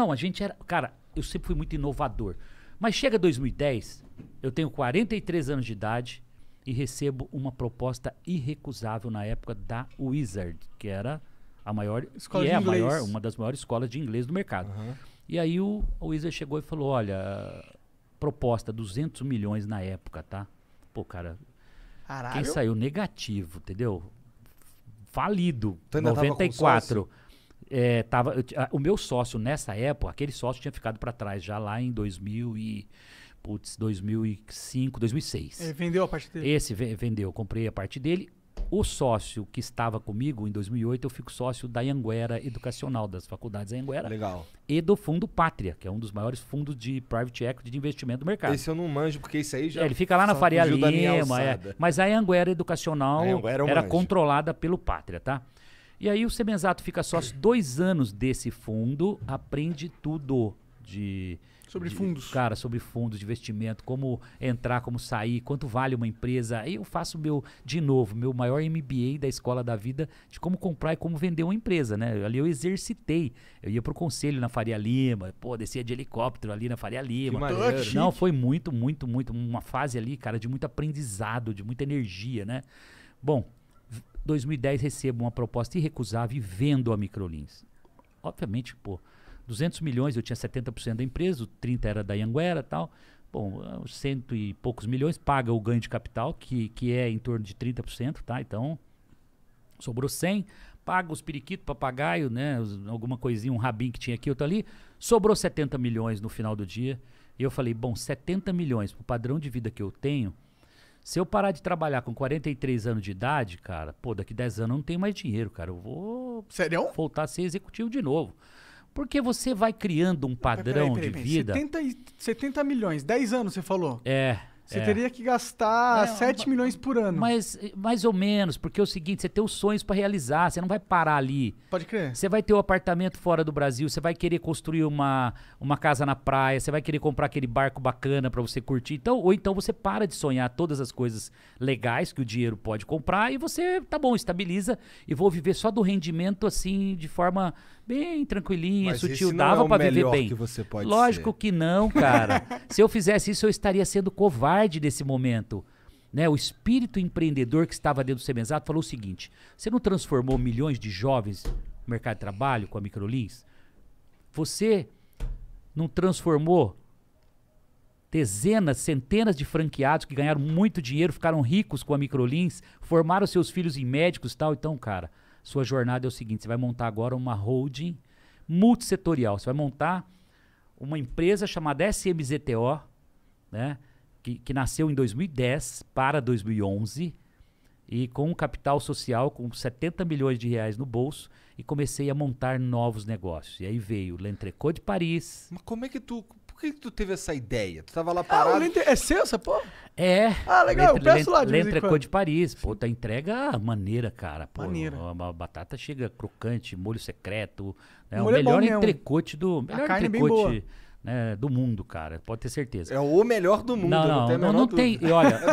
Não, a gente era. Cara, eu sempre fui muito inovador. Mas chega 2010, eu tenho 43 anos de idade e recebo uma proposta irrecusável na época da Wizard, que era a maior escola e é inglês. a maior, uma das maiores escolas de inglês do mercado. Uhum. E aí o, o Wizard chegou e falou: "Olha, proposta 200 milhões na época, tá? Pô, cara, Caralho. quem saiu negativo, entendeu? Falido, 94 é, tava, o meu sócio nessa época, aquele sócio tinha ficado para trás já lá em 2000 e putz, 2005, 2006. Ele vendeu a parte dele? Esse vendeu, comprei a parte dele. O sócio que estava comigo em 2008, eu fico sócio da Anguera Educacional, das faculdades Anguera. Legal. E do Fundo Pátria, que é um dos maiores fundos de private equity de investimento do mercado. Esse eu não manjo, porque isso aí já. É, ele fica lá na Faria Lima, é. Mas a Anguera Educacional a Anguera é era manjo. controlada pelo Pátria, tá? E aí o Semenzato fica sócio dois anos desse fundo, aprende tudo de... Sobre de, fundos. Cara, sobre fundos de investimento, como entrar, como sair, quanto vale uma empresa. Aí eu faço meu, de novo, meu maior MBA da escola da vida de como comprar e como vender uma empresa, né? Ali eu exercitei. Eu ia pro conselho na Faria Lima, pô, descia de helicóptero ali na Faria Lima. Não, foi muito, muito, muito. Uma fase ali, cara, de muito aprendizado, de muita energia, né? Bom, 2010 recebo uma proposta irrecusável e vendo a Microlins. Obviamente, pô, 200 milhões, eu tinha 70% da empresa, 30 era da Anguera tal. Bom, cento e poucos milhões paga o ganho de capital, que, que é em torno de 30%, tá? Então, sobrou 100, paga os periquitos, papagaio, né? Alguma coisinha, um rabinho que tinha aqui, outro ali. Sobrou 70 milhões no final do dia. E eu falei, bom, 70 milhões, o padrão de vida que eu tenho, se eu parar de trabalhar com 43 anos de idade, cara, pô, daqui 10 anos eu não tenho mais dinheiro, cara. Eu vou. Sério? Voltar a ser executivo de novo. Porque você vai criando um padrão peraí, peraí, de vida. 70, 70 milhões, 10 anos você falou. É. Você é. teria que gastar é, 7 milhões por ano. Mas mais ou menos, porque é o seguinte, você tem os sonhos para realizar, você não vai parar ali. Pode crer. Você vai ter um apartamento fora do Brasil, você vai querer construir uma, uma casa na praia, você vai querer comprar aquele barco bacana para você curtir. Então, ou então você para de sonhar todas as coisas legais que o dinheiro pode comprar e você, tá bom, estabiliza e vou viver só do rendimento assim de forma bem tranquilinho, Mas sutil, dava é para viver bem. Que você pode Lógico ser. que não, cara. Se eu fizesse isso, eu estaria sendo covarde nesse momento. Né, o espírito empreendedor que estava dentro do Semenzato falou o seguinte: você não transformou milhões de jovens no mercado de trabalho com a Microlins? Você não transformou dezenas, centenas de franqueados que ganharam muito dinheiro, ficaram ricos com a Microlins, formaram seus filhos em médicos e tal. Então, cara, sua jornada é o seguinte: você vai montar agora uma holding multissetorial. Você vai montar uma empresa chamada SMZTO, né? Que, que nasceu em 2010 para 2011 e com um capital social com 70 milhões de reais no bolso e comecei a montar novos negócios. E aí veio L'Entrecô de Paris. Mas como é que tu por que, tu teve essa ideia? Tu tava lá ah, parado. Ah, Lente É seu essa porra? É. Ah, legal, eu peço lá de Lentrecô de Paris. Pô, tá entrega maneira, cara. Pô, maneira. A, batata chega crocante, molho secreto. Né? O, o é melhor é entrecote do. Melhor a carne é entrecote. É né, do mundo, cara. Pode ter certeza. É o melhor do mundo. Não, não, não tem. Não, tem e olha,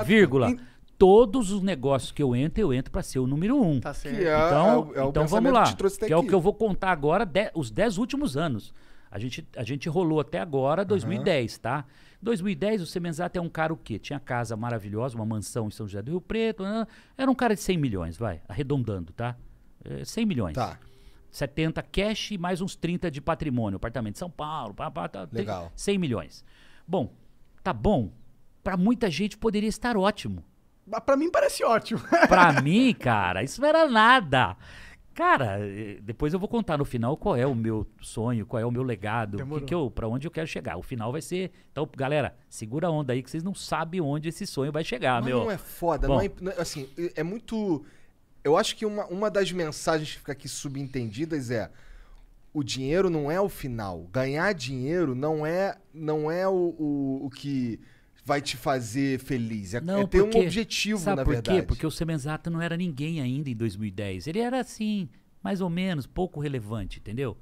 é vírgula. Todos os negócios que eu entro, eu entro para ser o número um. Tá certo. Então, é, é o, é o então vamos lá. Que, que é o que eu vou contar agora, de, os dez últimos anos. A gente, a gente rolou até agora 2010, uhum. tá? 2010, o Semenzata é um cara o quê? Tinha casa maravilhosa, uma mansão em São José do Rio Preto. Né? Era um cara de 100 milhões, vai, arredondando, tá? 100 é, milhões. Tá. 70 cash e mais uns 30 de patrimônio. Apartamento de São Paulo, pá, pá, tá, Legal. 100 milhões. Bom, tá bom. Para muita gente poderia estar ótimo. Para mim parece ótimo. Para mim, cara, isso não era nada. Cara, eh, depois eu vou contar no final qual é o meu sonho, qual é o meu legado, que que eu, para onde eu quero chegar. O final vai ser. Então, galera, segura a onda aí que vocês não sabem onde esse sonho vai chegar, Mas meu. Não é foda, Bom, é não é, assim, é muito. Eu acho que uma, uma das mensagens que fica aqui subentendidas é o dinheiro não é o final. Ganhar dinheiro não é não é o, o, o que vai te fazer feliz. É, não, é ter porque, um objetivo, sabe na por verdade. Por quê? Porque o Semenzato não era ninguém ainda em 2010. Ele era assim, mais ou menos, pouco relevante, entendeu?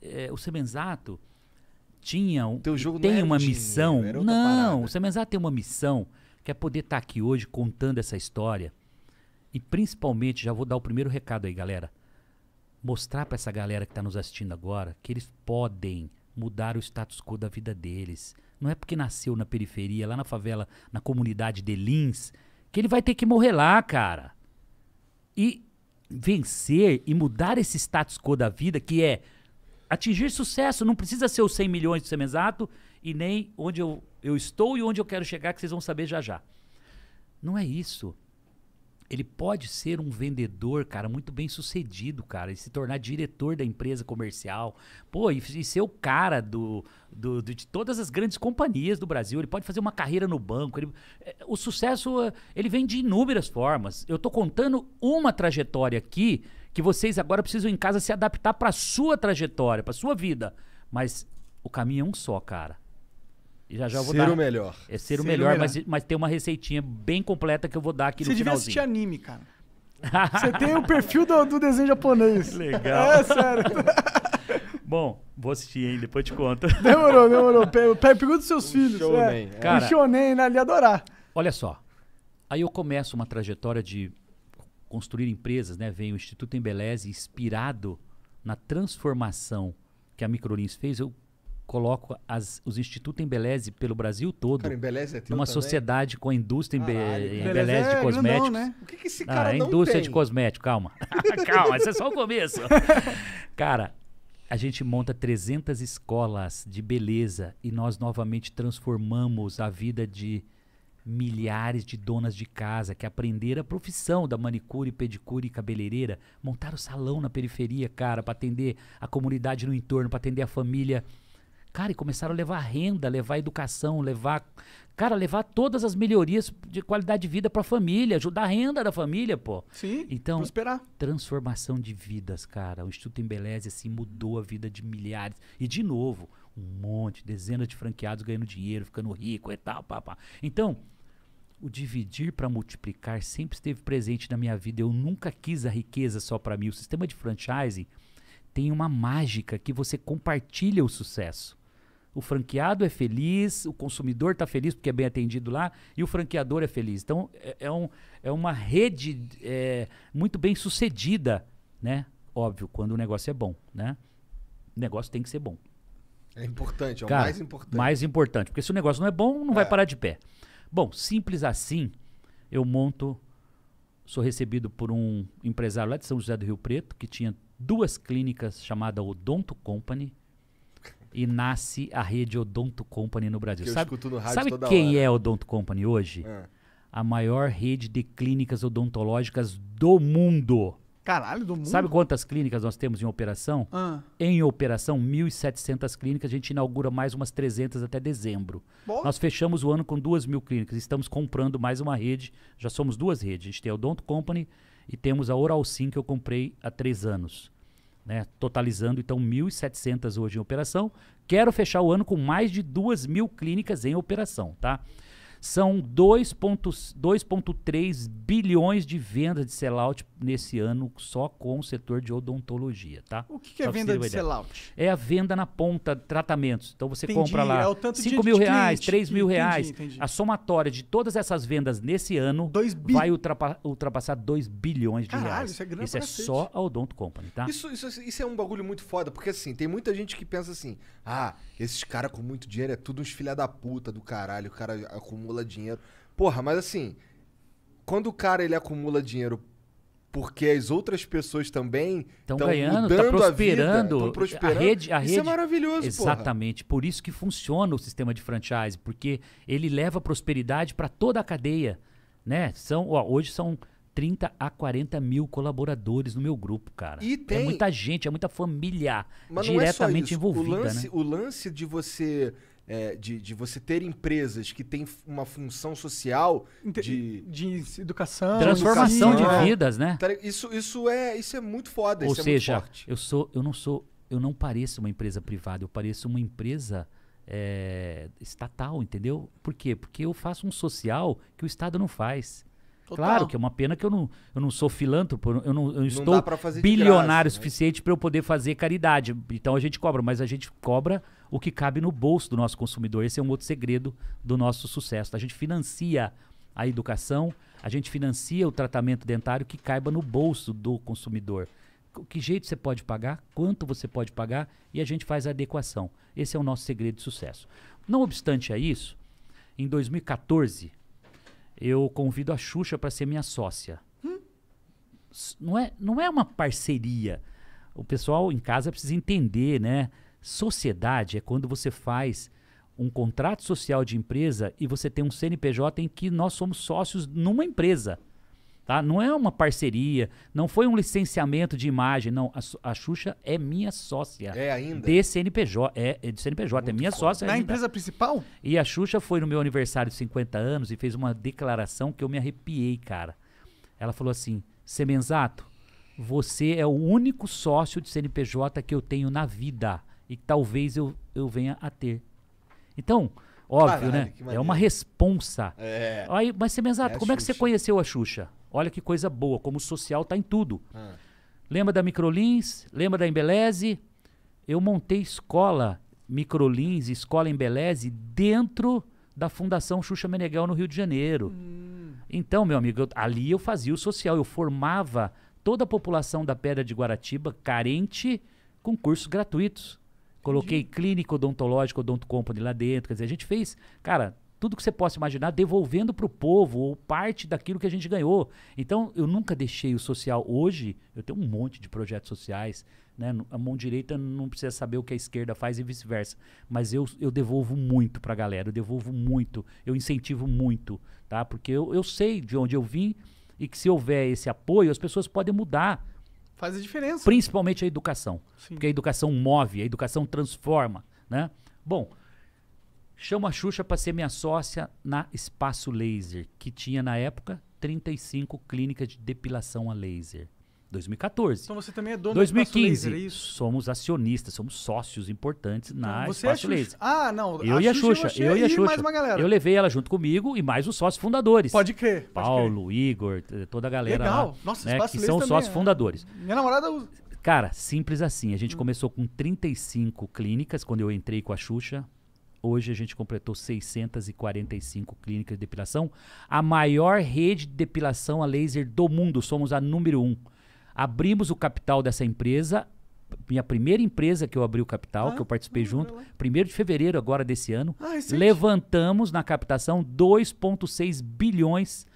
É, o Semenzato tinha um, Teu jogo tem não uma dinheiro, missão. Não, o Semenzato tem uma missão que é poder estar tá aqui hoje contando essa história. E principalmente, já vou dar o primeiro recado aí, galera. Mostrar para essa galera que está nos assistindo agora que eles podem mudar o status quo da vida deles. Não é porque nasceu na periferia, lá na favela, na comunidade de Lins, que ele vai ter que morrer lá, cara. E vencer e mudar esse status quo da vida, que é atingir sucesso. Não precisa ser os 100 milhões do Semenzato e nem onde eu, eu estou e onde eu quero chegar, que vocês vão saber já já. Não é isso ele pode ser um vendedor, cara, muito bem sucedido, cara, e se tornar diretor da empresa comercial. Pô, e, e ser o cara do, do, do, de todas as grandes companhias do Brasil. Ele pode fazer uma carreira no banco. Ele, eh, o sucesso, eh, ele vem de inúmeras formas. Eu tô contando uma trajetória aqui que vocês agora precisam em casa se adaptar para sua trajetória, para sua vida. Mas o caminho é um só, cara. Já já vou ser dar. Ser o melhor. É ser, ser o melhor, Mas, mas, tem uma receitinha bem completa que eu vou dar aqui Você no finalzinho. Você devia anime, cara. Você tem o perfil do, do desenho japonês. Legal. É, sério. Bom, vou assistir, hein? Depois te conto. Demorou, demorou. Pergunta dos é seus um filhos. Shonen. É. shonen, né? Ele adorar. Olha só. Aí eu começo uma trajetória de construir empresas, né? Vem o Instituto Embeleze, inspirado na transformação que a Microlins fez. Eu coloco as, os institutos Embeleze pelo Brasil todo. Cara, Embeleze é teu numa sociedade com a indústria Caralho, Embeleze é, de cosméticos. Não, né? O que, que esse ah, cara ah, a indústria tem? de cosméticos, calma. calma, isso é só o começo. cara, a gente monta 300 escolas de beleza e nós novamente transformamos a vida de milhares de donas de casa que aprenderam a profissão da manicure, pedicure e cabeleireira, montaram salão na periferia, cara, para atender a comunidade no entorno, para atender a família Cara, e começaram a levar renda, levar educação, levar. Cara, levar todas as melhorias de qualidade de vida para a família, ajudar a renda da família, pô. Sim. Então, esperar. transformação de vidas, cara. O Instituto Embeleze, assim, mudou a vida de milhares. E, de novo, um monte, dezenas de franqueados ganhando dinheiro, ficando rico e tal, papá. Então, o dividir para multiplicar sempre esteve presente na minha vida. Eu nunca quis a riqueza só para mim. O sistema de franchising tem uma mágica que você compartilha o sucesso. O franqueado é feliz, o consumidor está feliz porque é bem atendido lá e o franqueador é feliz. Então é, é um, é uma rede é, muito bem sucedida, né? Óbvio, quando o negócio é bom, né? O negócio tem que ser bom. É importante, é Cara, o mais importante. Mais importante, porque se o negócio não é bom, não é. vai parar de pé. Bom, simples assim, eu monto. Sou recebido por um empresário lá de São José do Rio Preto que tinha duas clínicas chamada Odonto Company e nasce a rede Odonto Company no Brasil. Que sabe, eu no rádio sabe quem hora. é a Odonto Company hoje? É. A maior rede de clínicas odontológicas do mundo. Caralho, do mundo. Sabe quantas clínicas nós temos em operação? Ah. Em operação, 1.700 clínicas. A gente inaugura mais umas 300 até dezembro. Boa. Nós fechamos o ano com 2.000 mil clínicas. Estamos comprando mais uma rede. Já somos duas redes. A gente tem a Odonto Company e temos a Oral Sim, que eu comprei há três anos né, totalizando então 1.700 hoje em operação. Quero fechar o ano com mais de 2 mil clínicas em operação, tá? São 2,3 bilhões de vendas de sellout nesse ano só com o setor de odontologia, tá? O que, que é venda de sellout? É a venda na ponta de tratamentos. Então você entendi, compra lá é 5 mil reais, 3 mil reais. Entendi. A somatória de todas essas vendas nesse ano bi... vai ultrapa ultrapassar 2 bilhões de Caralho, reais. Isso é, grande isso é cacete. só a Odonto Company, tá? Isso, isso, isso é um bagulho muito foda, porque assim, tem muita gente que pensa assim, ah, esses caras com muito dinheiro é tudo uns filha da puta do caralho, o cara acumula dinheiro. Porra, mas assim, quando o cara ele acumula dinheiro porque as outras pessoas também estão ganhando, estão tá prosperando, a, vida, prosperando. a rede, a rede, isso é maravilhoso, exatamente. Porra. Por isso que funciona o sistema de franchise, porque ele leva prosperidade para toda a cadeia, né? São, ó, hoje são 30 a 40 mil colaboradores no meu grupo, cara. E é tem... É muita gente, é muita família Mas diretamente não é só isso. envolvida, o lance, né? O lance de você é, de, de você ter empresas que têm uma função social de, de educação, transformação educação, de né? vidas, né? Tá, isso, isso é isso é muito foda. Ou é seja, é eu sou, eu não sou, eu não pareço uma empresa privada, eu pareço uma empresa é, estatal, entendeu? Por quê? Porque eu faço um social que o Estado não faz. Total. Claro que é uma pena que eu não, eu não sou filântropo, eu não, eu não estou bilionário graça, né? suficiente para eu poder fazer caridade. Então a gente cobra, mas a gente cobra o que cabe no bolso do nosso consumidor. Esse é um outro segredo do nosso sucesso. A gente financia a educação, a gente financia o tratamento dentário que caiba no bolso do consumidor. Que jeito você pode pagar, quanto você pode pagar e a gente faz a adequação. Esse é o nosso segredo de sucesso. Não obstante a isso, em 2014, eu convido a Xuxa para ser minha sócia. Hum? Não, é, não é uma parceria. O pessoal em casa precisa entender, né? Sociedade é quando você faz um contrato social de empresa e você tem um CNPJ em que nós somos sócios numa empresa. Tá? Não é uma parceria, não foi um licenciamento de imagem, não. A, a Xuxa é minha sócia. É ainda? De CNPJ, é, é de CNPJ, é Muito é minha foda. sócia Na ainda. empresa principal? E a Xuxa foi no meu aniversário de 50 anos e fez uma declaração que eu me arrepiei, cara. Ela falou assim, Semenzato, você é o único sócio de CNPJ que eu tenho na vida e talvez eu, eu venha a ter. Então, óbvio, Caralho, né? É uma responsa. É. Aí, mas Semenzato, é como Xuxa. é que você conheceu a Xuxa? Olha que coisa boa, como o social tá em tudo. Ah. Lembra da Microlins? Lembra da Embeleze? Eu montei escola Microlins, escola Embeleze, dentro da Fundação Xuxa Meneghel no Rio de Janeiro. Hum. Então, meu amigo, eu, ali eu fazia o social, eu formava toda a população da Pedra de Guaratiba carente com cursos gratuitos. Coloquei Entendi. clínico odontológico Odonto Company lá dentro. Quer dizer, a gente fez, cara, tudo que você possa imaginar, devolvendo para o povo ou parte daquilo que a gente ganhou. Então, eu nunca deixei o social. Hoje, eu tenho um monte de projetos sociais. Né? A mão direita não precisa saber o que a esquerda faz e vice-versa. Mas eu, eu devolvo muito para a galera, eu devolvo muito, eu incentivo muito, tá? porque eu, eu sei de onde eu vim e que se houver esse apoio, as pessoas podem mudar Faz a diferença. Principalmente a educação. Sim. Porque a educação move, a educação transforma, né? Bom, chamo a Xuxa para ser minha sócia na Espaço Laser, que tinha na época 35 clínicas de depilação a laser. 2014. Então você também é dono 2015, do Laser, é isso? Somos acionistas, somos sócios importantes ah, na então, Espaço é Laser. Ah, não. Eu a e a Xuxa. Xuxa eu e a Xuxa. mais uma galera. Eu levei ela junto comigo e mais os sócios fundadores. Pode crer. Pode Paulo, crer. Igor, toda a galera Legal. lá. Nossa, né, Espaço Que Laser são sócios é. fundadores. Minha namorada... Cara, simples assim. A gente hum. começou com 35 clínicas quando eu entrei com a Xuxa. Hoje a gente completou 645 clínicas de depilação. A maior rede de depilação a laser do mundo. Somos a número um. Abrimos o capital dessa empresa, minha primeira empresa que eu abri o capital, ah, que eu participei junto, 1 de fevereiro agora desse ano, ah, levantamos na captação 2,6 bilhões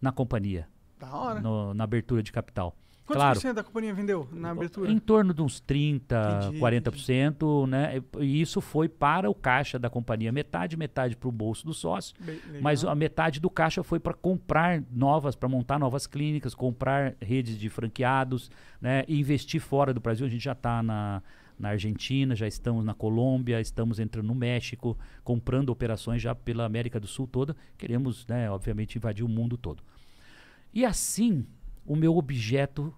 na companhia. Da hora. No, na abertura de capital. Quantos claro, por cento da companhia vendeu na abertura? Em torno de uns 30, entendi, 40%, entendi. né? E isso foi para o caixa da companhia, metade, metade para o bolso do sócio, Bem, mas a metade do caixa foi para comprar novas, para montar novas clínicas, comprar redes de franqueados, né? E investir fora do Brasil. A gente já está na, na Argentina, já estamos na Colômbia, estamos entrando no México, comprando operações já pela América do Sul toda. Queremos, né, obviamente, invadir o mundo todo. E assim o meu objeto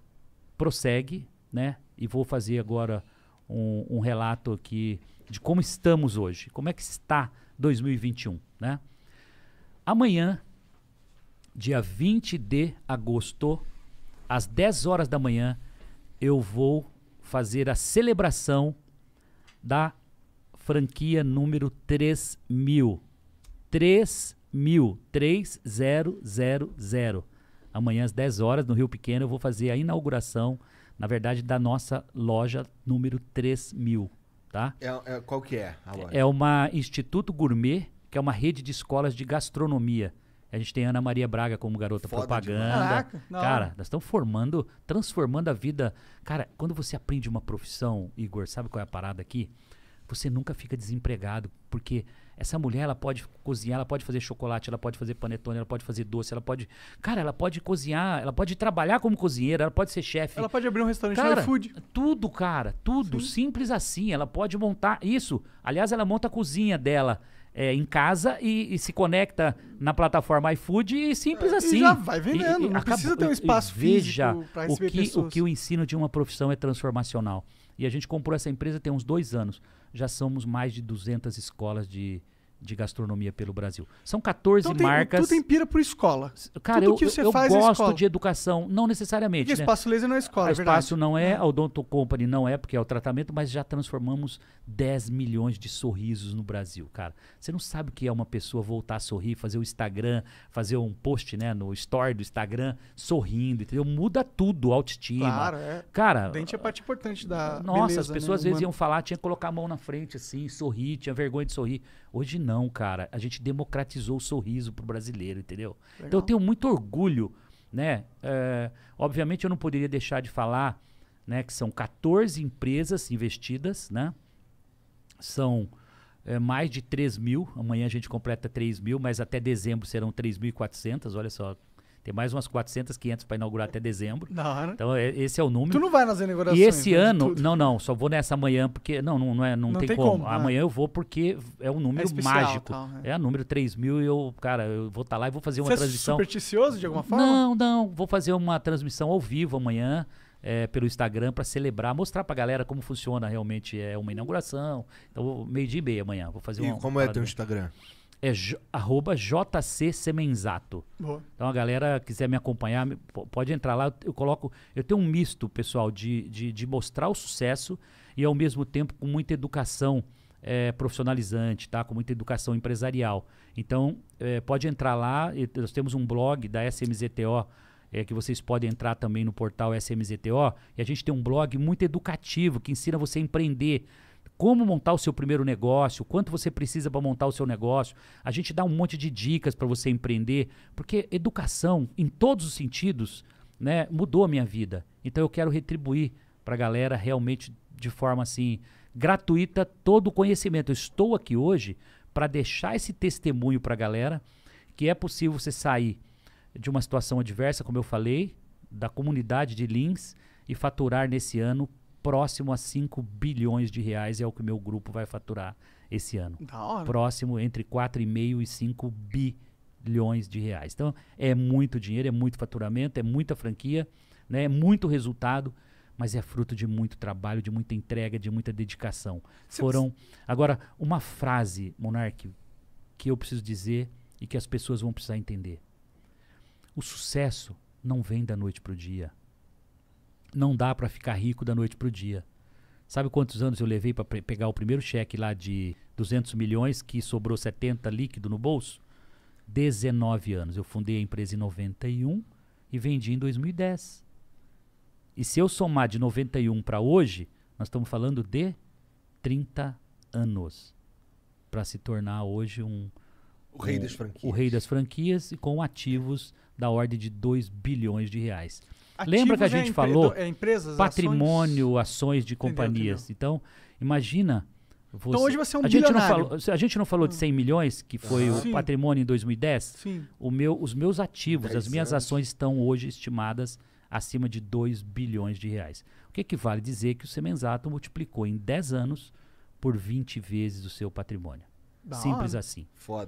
prossegue, né? E vou fazer agora um, um relato aqui de como estamos hoje, como é que está 2021, né? Amanhã, dia 20 de agosto, às 10 horas da manhã, eu vou fazer a celebração da franquia número 3000. 3000, 3000. Amanhã às 10 horas, no Rio Pequeno, eu vou fazer a inauguração, na verdade, da nossa loja número 3000, tá? É, é, qual que é a loja? É uma Instituto Gourmet, que é uma rede de escolas de gastronomia. A gente tem Ana Maria Braga como garota Foda propaganda. Caraca, cara, nós estamos formando, transformando a vida. Cara, quando você aprende uma profissão, Igor, sabe qual é a parada aqui? Você nunca fica desempregado, porque essa mulher ela pode cozinhar, ela pode fazer chocolate, ela pode fazer panetone, ela pode fazer doce, ela pode. Cara, ela pode cozinhar, ela pode trabalhar como cozinheira, ela pode ser chefe. Ela pode abrir um restaurante cara, food. Tudo, cara, tudo. Sim. Simples assim. Ela pode montar isso. Aliás, ela monta a cozinha dela. É, em casa e, e, se conecta na plataforma iFood e simples é, assim. E já vai vendendo, e, não acaba, precisa ter um espaço veja físico para receber o que, O que o ensino de uma profissão é transformacional. E a gente comprou essa empresa tem uns dois anos já somos mais de 200 escolas de, de gastronomia pelo Brasil. São 14 então, marcas. Tem, tudo empira por escola. Cara, tudo eu, que você eu faz é gosto escola. de educação, não necessariamente. E né? espaço laser não é escola, a, ah, é Espaço verdade. não é, a é. Odonto Company não é, porque é o tratamento, mas já transformamos 10 milhões de sorrisos no Brasil, cara. Você não sabe o que é uma pessoa voltar a sorrir, fazer o Instagram, fazer um post, né, no story do Instagram, sorrindo, entendeu? Muda tudo, autoestima. Claro, é. Cara, o dente é parte importante da Nossa, beleza, as né, pessoas né, às vezes humano. iam falar, tinha que colocar a mão na frente assim, sorrir, tinha vergonha de sorrir. Hoje não, cara. A gente democratizou o sorriso pro brasileiro, entendeu? Legal. Então eu tenho muito orgulho, né? É, obviamente eu não poderia deixar de falar, né? Que são 14 empresas investidas, né? São é, mais de 3 mil. Amanhã a gente completa 3 mil, mas até dezembro serão 3.400. Olha só tem mais umas 400, 500 para inaugurar até dezembro. Então, é, esse é o número. Tu não vai nas inaugurações. E esse né, ano, não, não, só vou nessa manhã, porque. Não, não, não, é, não, não tem, tem, como. como né? Amanhã eu vou porque é um número é especial, mágico. Tal, né? é. é número 3 mil e eu, cara, eu vou estar tá lá e vou fazer uma Você é transmissão. É supersticioso de alguma forma? Não, não. Vou fazer uma transmissão ao vivo amanhã. É, pelo Instagram para celebrar, mostrar para a galera como funciona realmente é uma inauguração. Então, meio dia e meia amanhã, vou fazer e uma. Como é teu Instagram? é arroba JC Semenzato. Boa. Então a galera quiser me acompanhar, pode entrar lá. Eu coloco. Eu tenho um misto, pessoal, de, de, de mostrar o sucesso e ao mesmo tempo com muita educação é, profissionalizante, tá? Com muita educação empresarial. Então, é, pode entrar lá. Nós temos um blog da SMZTO. É, que vocês podem entrar também no portal SMZTO. E a gente tem um blog muito educativo que ensina você a empreender, como montar o seu primeiro negócio, quanto você precisa para montar o seu negócio. A gente dá um monte de dicas para você empreender, porque educação, em todos os sentidos, né, mudou a minha vida. Então eu quero retribuir para a galera realmente de forma assim gratuita todo o conhecimento. Eu estou aqui hoje para deixar esse testemunho para a galera que é possível você sair de uma situação adversa, como eu falei, da comunidade de Lins e faturar nesse ano próximo a 5 bilhões de reais é o que meu grupo vai faturar esse ano. Da hora. Próximo entre 4,5 e 5 bilhões de reais. Então, é muito dinheiro, é muito faturamento, é muita franquia, né? é muito resultado, mas é fruto de muito trabalho, de muita entrega, de muita dedicação. Foram. Agora, uma frase, Monarque, que eu preciso dizer e que as pessoas vão precisar entender. O sucesso não vem da noite para o dia. Não dá para ficar rico da noite pro dia. Sabe quantos anos eu levei para pegar o primeiro cheque lá de 200 milhões que sobrou 70 líquido no bolso? 19 anos. Eu fundei a empresa em 91 e vendi em 2010. E se eu somar de 91 para hoje, nós estamos falando de 30 anos para se tornar hoje um, o rei das franquias. O rei das franquias e com ativos da ordem de 2 bilhões de reais. Ativos Lembra que a é gente é falou? É empresas, patrimônio, ações, ações de companhias. Entendeu? Então, imagina. Então você, então hoje você é um a gente bilionário. não falou, A gente não falou de 100 ah. milhões, que foi ah, o sim. patrimônio em 2010? Sim. O meu, os meus ativos, as minhas anos. ações estão hoje estimadas acima de 2 bilhões de reais. O que equivale dizer que o Semenzato multiplicou em 10 anos por 20 vezes o seu patrimônio. Da Simples hora. assim. Foda.